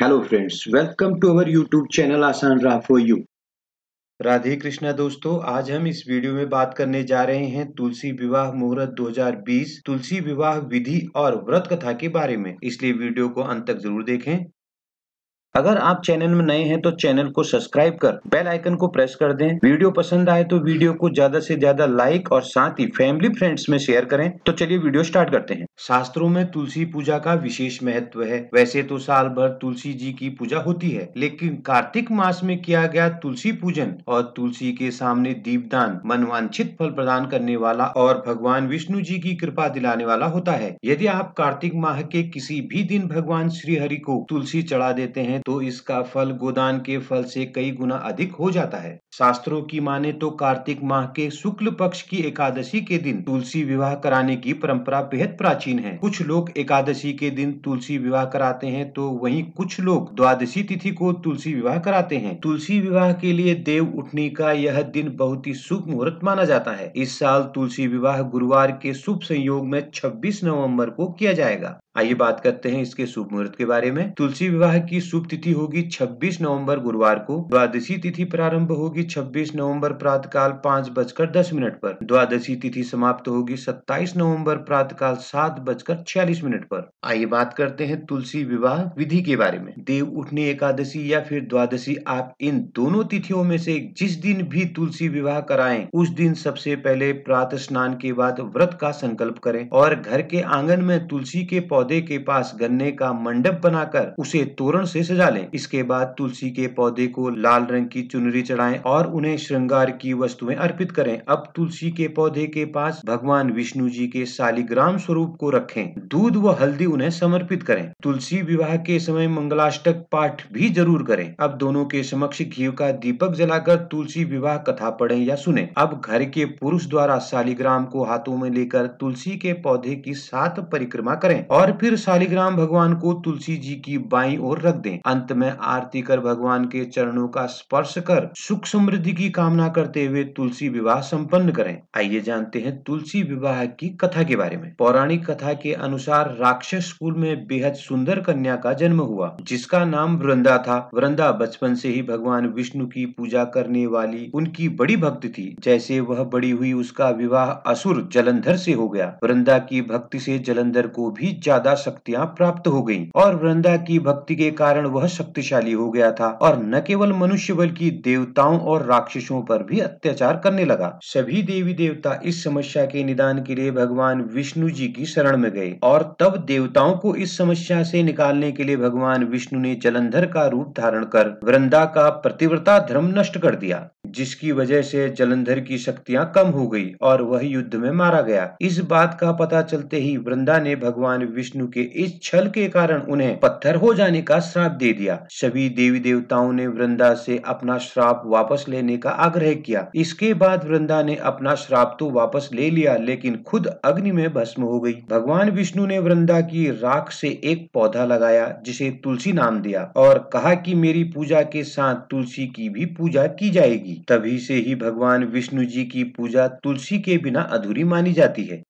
hello friends welcome to our YouTube channel Aasan Raah for you Radhe Krishna दोस्तों आज हम इस वीडियो में बात करने जा रहे हैं तुलसी विवाह मुहूर्त 2020 तुलसी विवाह विधि और व्रत कथा के बारे में इसलिए वीडियो को अंत तक जरूर देखें अगर आप चैनल में नए हैं तो चैनल को सब्सक्राइब कर बेल आइकन को प्रेस कर दें वीडियो पसंद आए तो वीडियो को ज्यादा से ज्यादा लाइक और साथ ही फैमिली फ्रेंड्स में शेयर करें तो चलिए वीडियो स्टार्ट करते हैं शास्त्रों में तुलसी पूजा का विशेष महत्व है वैसे तो साल भर तुलसी जी की पूजा होती है लेकिन कार्तिक मास में किया गया तुलसी पूजन और तुलसी के सामने दीपदान मनवांछित फल प्रदान करने वाला और भगवान विष्णु जी की कृपा दिलाने वाला होता है यदि आप कार्तिक माह के किसी भी दिन भगवान श्री हरि को तुलसी चढ़ा देते हैं तो इसका फल गोदान के फल से कई गुना अधिक हो जाता है शास्त्रों की माने तो कार्तिक माह के शुक्ल पक्ष की एकादशी के दिन तुलसी विवाह कराने की परंपरा बेहद प्राचीन प्राचीन है कुछ लोग एकादशी के दिन तुलसी विवाह कराते हैं तो वहीं कुछ लोग द्वादशी तिथि को तुलसी विवाह कराते हैं तुलसी विवाह के लिए देव उठनी का यह दिन बहुत ही शुभ मुहूर्त माना जाता है इस साल तुलसी विवाह गुरुवार के शुभ संयोग में 26 नवंबर को किया जाएगा आइए बात करते हैं इसके शुभ मुहूर्त के बारे में तुलसी विवाह की शुभ तिथि होगी 26 नवंबर गुरुवार को द्वादशी तिथि प्रारंभ होगी 26 नवंबर प्रातः काल पाँच बजकर दस मिनट पर द्वादशी तिथि समाप्त होगी 27 नवंबर प्रातः काल सात बजकर छियालीस मिनट पर आइए बात करते हैं तुलसी विवाह विधि के बारे में देव उठने एकादशी या फिर द्वादशी आप इन दोनों तिथियों में से जिस दिन भी तुलसी विवाह कराएं उस दिन सबसे पहले प्रातः स्नान के बाद व्रत का संकल्प करें और घर के आंगन में तुलसी के पौधे पौधे के पास गन्ने का मंडप बनाकर उसे तोरण से सजा लें इसके बाद तुलसी के पौधे को लाल रंग की चुनरी चढ़ाएं और उन्हें श्रृंगार की वस्तुएं अर्पित करें अब तुलसी के पौधे के पास भगवान विष्णु जी के शालिग्राम स्वरूप को रखें दूध व हल्दी उन्हें समर्पित करें तुलसी विवाह के समय मंगलाष्टक पाठ भी जरूर करें अब दोनों के समक्ष घी का दीपक जलाकर तुलसी विवाह कथा पढ़े या सुने अब घर के पुरुष द्वारा शालिग्राम को हाथों में लेकर तुलसी के पौधे की सात परिक्रमा करें और फिर शालिग्राम भगवान को तुलसी जी की बाई ओर रख दें अंत में आरती कर भगवान के चरणों का स्पर्श कर सुख समृद्धि की कामना करते हुए तुलसी विवाह संपन्न करें आइए जानते हैं तुलसी विवाह की कथा के बारे में पौराणिक कथा के अनुसार राक्षस कुल में बेहद सुंदर कन्या का जन्म हुआ जिसका नाम वृंदा था वृंदा बचपन से ही भगवान विष्णु की पूजा करने वाली उनकी बड़ी भक्त थी जैसे वह बड़ी हुई उसका विवाह असुर जलंधर से हो गया वृंदा की भक्ति से जलंधर को भी जा ज्यादा शक्तियाँ प्राप्त हो गयी और वृंदा की भक्ति के कारण वह शक्तिशाली हो गया था और न केवल मनुष्य बल्कि देवताओं और राक्षसों पर भी अत्याचार करने लगा सभी देवी देवता इस समस्या के निदान के लिए भगवान विष्णु जी की शरण में गए और तब देवताओं को इस समस्या से निकालने के लिए भगवान विष्णु ने जलंधर का रूप धारण कर वृंदा का प्रतिव्रता धर्म नष्ट कर दिया जिसकी वजह से जलंधर की शक्तियां कम हो गई और वह युद्ध में मारा गया इस बात का पता चलते ही वृंदा ने भगवान विष्णु विष्णु के इस छल के कारण उन्हें पत्थर हो जाने का श्राप दे दिया सभी देवी देवताओं ने वृंदा से अपना श्राप वापस लेने का आग्रह किया इसके बाद वृंदा ने अपना श्राप तो वापस ले लिया लेकिन खुद अग्नि में भस्म हो गई भगवान विष्णु ने वृंदा की राख से एक पौधा लगाया जिसे तुलसी नाम दिया और कहा कि मेरी पूजा के साथ तुलसी की भी पूजा की जाएगी तभी से ही भगवान विष्णु जी की पूजा तुलसी के बिना अधूरी मानी जाती है